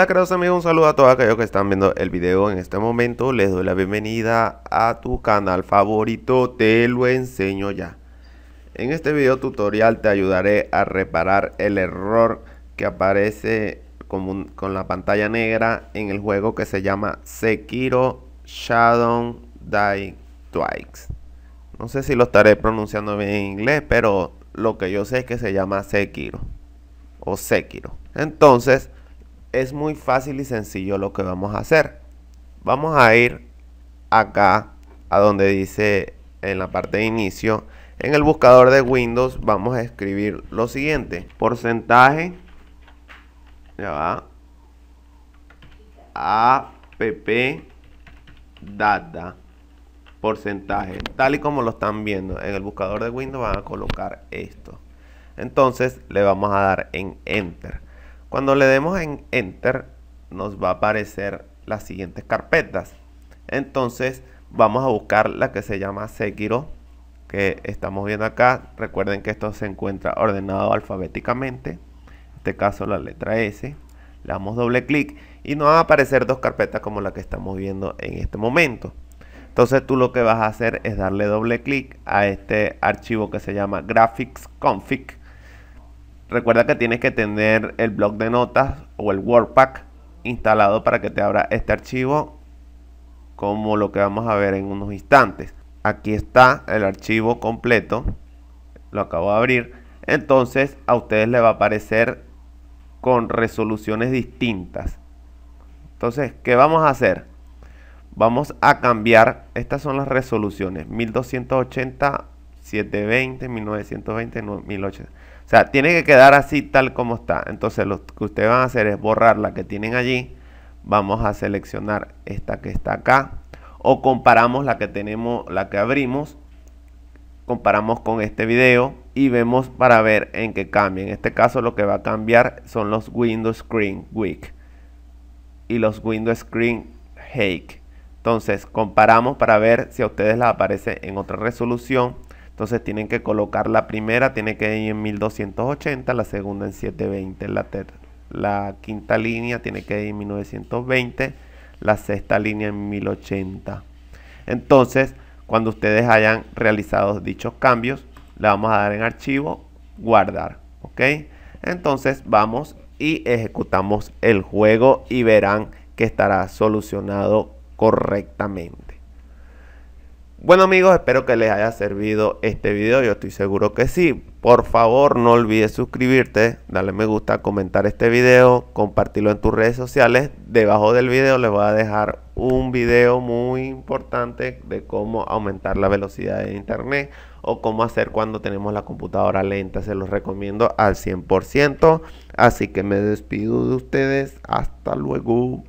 Hola queridos amigos, un saludo a todos aquellos que están viendo el video en este momento. Les doy la bienvenida a tu canal favorito, te lo enseño ya. En este video tutorial te ayudaré a reparar el error que aparece con, la pantalla negra en el juego que se llama Sekiro Shadow Die Twice. No sé si lo estaré pronunciando bien en inglés, pero lo que yo sé es que se llama Sekiro o Sekiro. Entonces, es muy fácil y sencillo lo que vamos a hacer. Vamos a ir acá a donde dice en la parte de inicio. En el buscador de Windows vamos a escribir lo siguiente. Porcentaje. Ya va. App data. Porcentaje. Tal y como lo están viendo. En el buscador de Windows van a colocar esto. Entonces le vamos a dar en Enter. Cuando le demos en Enter nos va a aparecer las siguientes carpetas. Entonces vamos a buscar la que se llama Sekiro que estamos viendo acá. Recuerden que esto se encuentra ordenado alfabéticamente. En este caso la letra S. Le damos doble clic y nos van a aparecer dos carpetas como la que estamos viendo en este momento. Entonces tú lo que vas a hacer es darle doble clic a este archivo que se llama graphics config Recuerda que tienes que tener el blog de notas o el WordPack instalado para que te abra este archivo como lo que vamos a ver en unos instantes. Aquí está el archivo completo. Lo acabo de abrir. Entonces a ustedes le va a aparecer con resoluciones distintas. Entonces, ¿qué vamos a hacer? Vamos a cambiar. Estas son las resoluciones. 1280, 720, 1920, 1080. O sea, tiene que quedar así tal como está. Entonces lo que ustedes van a hacer es borrar la que tienen allí. Vamos a seleccionar esta que está acá. O comparamos la que tenemos, la que abrimos. Comparamos con este video y vemos para ver en qué cambia. En este caso lo que va a cambiar son los Windows Screen Week y los Windows Screen Hake. Entonces comparamos para ver si a ustedes les aparece en otra resolución entonces tienen que colocar la primera, tiene que ir en 1280, la segunda en 720, la, la quinta línea tiene que ir en 1920, la sexta línea en 1080. Entonces, cuando ustedes hayan realizado dichos cambios, le vamos a dar en archivo, guardar, ¿ok? Entonces vamos y ejecutamos el juego y verán que estará solucionado correctamente. Bueno amigos, espero que les haya servido este video, yo estoy seguro que sí. Por favor no olvides suscribirte, darle me gusta, comentar este video, compartirlo en tus redes sociales. Debajo del video les voy a dejar un video muy importante de cómo aumentar la velocidad de internet o cómo hacer cuando tenemos la computadora lenta. Se los recomiendo al 100%. Así que me despido de ustedes. Hasta luego.